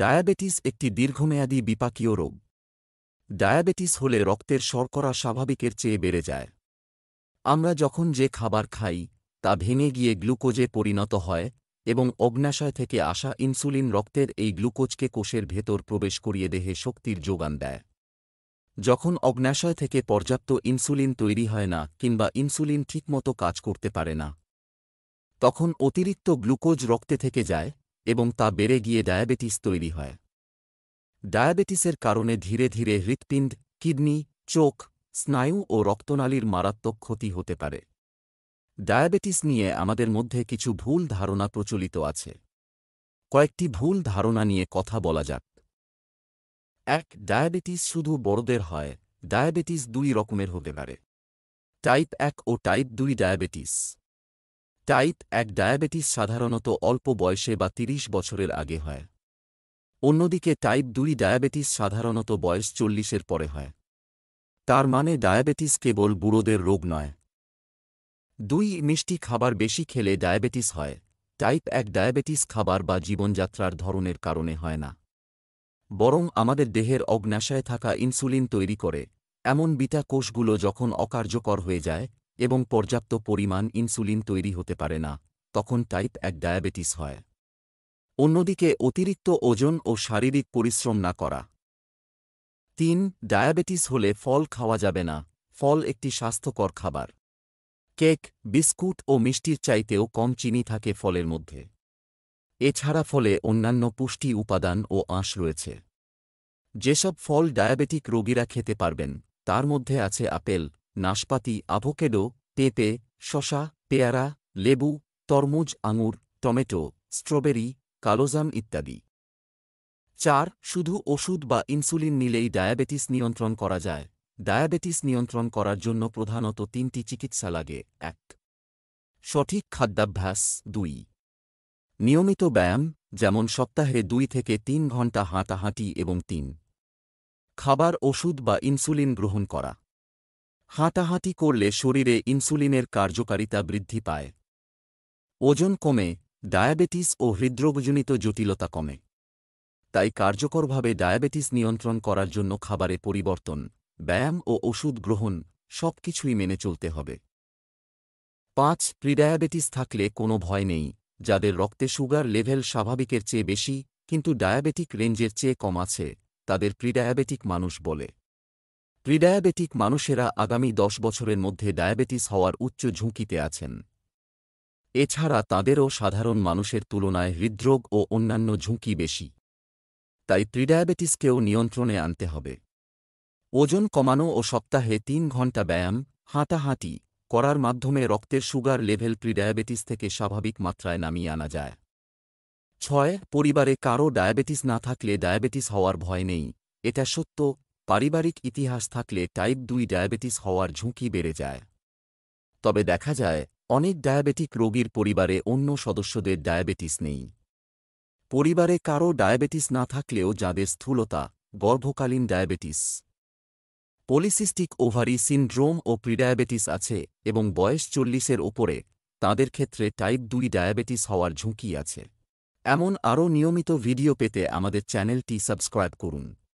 diabetes একটি দীর্ঘমেয়াদী বিপাকীয় রোগ ডায়াবেটিস হলে রক্তের শর্করা স্বাভাবিকের চেয়ে বেড়ে যায় আমরা যখন যে খাবার খাই তা ভেঙে গিয়ে গ্লুকোজে পরিণত হয় এবং অগ্নাশয় থেকে আসা ইনসুলিন রক্তের এই গ্লুকোজকে কোষের ভেতর প্রবেশ করিয়ে দেহে শক্তির যোগান দেয় যখন অগ্নাশয় থেকে পর্যাপ্ত ইনসুলিন তৈরি হয় না কিংবা ইনসুলিন ঠিকমতো কাজ করতে পারে না তখন অতিরিক্ত গ্লুকোজ রক্তে থেকে যায় এবং তা বেড়ে গিয়ে ডায়াবেটিস তৈরি হয় ডায়াবেটিসের কারণে ধীরে ধীরে হৃৎপিণ্ড কিডনি চোখ স্নায়ু ও রক্তনালীর মারাত্মক ক্ষতি হতে পারে ডায়াবেটিস নিয়ে আমাদের মধ্যে কিছু ভুল ধারণা প্রচলিত আছে কয়েকটি ভুল ধারণা নিয়ে কথা বলা যাক এক ডায়াবেটিস শুধু বড়দের হয় ডায়াবেটিস দুই রকমের হতে পারে টাইপ এক ও টাইপ দুই ডায়াবেটিস টাইপ এক ডায়াবেটিস সাধারণত অল্প বয়সে বা ৩০ বছরের আগে হয় অন্যদিকে টাইপ দুই ডায়াবেটিস সাধারণত বয়স চল্লিশের পরে হয় তার মানে ডায়াবেটিস কেবল বুড়োদের রোগ নয় দুই মিষ্টি খাবার বেশি খেলে ডায়াবেটিস হয় টাইপ এক ডায়াবেটিস খাবার বা জীবনযাত্রার ধরনের কারণে হয় না বরং আমাদের দেহের অগ্নাশায় থাকা ইনসুলিন তৈরি করে এমন বিটা কোষগুলো যখন অকার্যকর হয়ে যায় এবং পর্যাপ্ত পরিমাণ ইনসুলিন তৈরি হতে পারে না তখন টাইপ এক ডায়াবেটিস হয় অন্যদিকে অতিরিক্ত ওজন ও শারীরিক পরিশ্রম না করা তিন ডায়াবেটিস হলে ফল খাওয়া যাবে না ফল একটি স্বাস্থ্যকর খাবার কেক বিস্কুট ও মিষ্টির চাইতেও কম চিনি থাকে ফলের মধ্যে এছাড়া ফলে অন্যান্য পুষ্টি উপাদান ও আঁশ রয়েছে যেসব ফল ডায়াবেটিক রোগীরা খেতে পারবেন তার মধ্যে আছে আপেল নাশপাতি আভোকেডো পেঁপে শশা পেয়ারা লেবু তরমুজ আঙুর টমেটো স্ট্রবেরি কালোজাম ইত্যাদি চার শুধু ওষুধ বা ইনসুলিন নিলেই ডায়াবেটিস নিয়ন্ত্রণ করা যায় ডায়াবেটিস নিয়ন্ত্রণ করার জন্য প্রধানত তিনটি চিকিৎসা লাগে এক সঠিক খাদ্যাভ্যাস দুই নিয়মিত ব্যায়াম যেমন সপ্তাহে দুই থেকে তিন ঘন্টা হাঁটাহাঁটি এবং তিন খাবার ওষুধ বা ইনসুলিন গ্রহণ করা হাঁটাহাঁটি করলে শরীরে ইনসুলিনের কার্যকারিতা বৃদ্ধি পায় ওজন কমে ডায়াবেটিস ও হৃদ্রোগজনিত জটিলতা কমে তাই কার্যকরভাবে ডায়াবেটিস নিয়ন্ত্রণ করার জন্য খাবারে পরিবর্তন ব্যায়াম ও ওষুধ গ্রহণ সব কিছুই মেনে চলতে হবে পাঁচ প্রিডায়াবেটিস থাকলে কোনো ভয় নেই যাদের রক্তে সুগার লেভেল স্বাভাবিকের চেয়ে বেশি কিন্তু ডায়াবেটিক রেঞ্জের চেয়ে কম আছে তাদের প্রিডায়াবেটিক মানুষ বলে প্রিডায়াবেটিক মানুষেরা আগামী দশ বছরের মধ্যে ডায়াবেটিস হওয়ার উচ্চ ঝুঁকিতে আছেন এছাড়া তাদেরও সাধারণ মানুষের তুলনায় হৃদরোগ ও অন্যান্য ঝুঁকি বেশি তাই প্রিডায়াবেটিসকেও নিয়ন্ত্রণে আনতে হবে ওজন কমানো ও সপ্তাহে তিন ঘন্টা ব্যায়াম হাঁটাহাঁটি করার মাধ্যমে রক্তের সুগার লেভেল প্রিডায়াবেটিস থেকে স্বাভাবিক মাত্রায় নামিয়ে আনা যায় ছয় পরিবারে কারও ডায়াবেটিস না থাকলে ডায়াবেটিস হওয়ার ভয় নেই এটা সত্য পারিবারিক ইতিহাস থাকলে টাইপ দুই ডায়াবেটিস হওয়ার ঝুঁকি বেড়ে যায় তবে দেখা যায় অনেক ডায়াবেটিক রোগীর পরিবারে অন্য সদস্যদের ডায়াবেটিস নেই পরিবারে কারও ডায়াবেটিস না থাকলেও যাদের স্থূলতা গর্ভকালীন ডায়াবেটিস পলিসিস্টিক ওভারি সিনড্রোম ও প্রিডায়াবেটিস আছে এবং বয়স চল্লিশের ওপরে তাদের ক্ষেত্রে টাইপ দুই ডায়াবেটিস হওয়ার ঝুঁকি আছে এমন আরও নিয়মিত ভিডিও পেতে আমাদের চ্যানেলটি সাবস্ক্রাইব করুন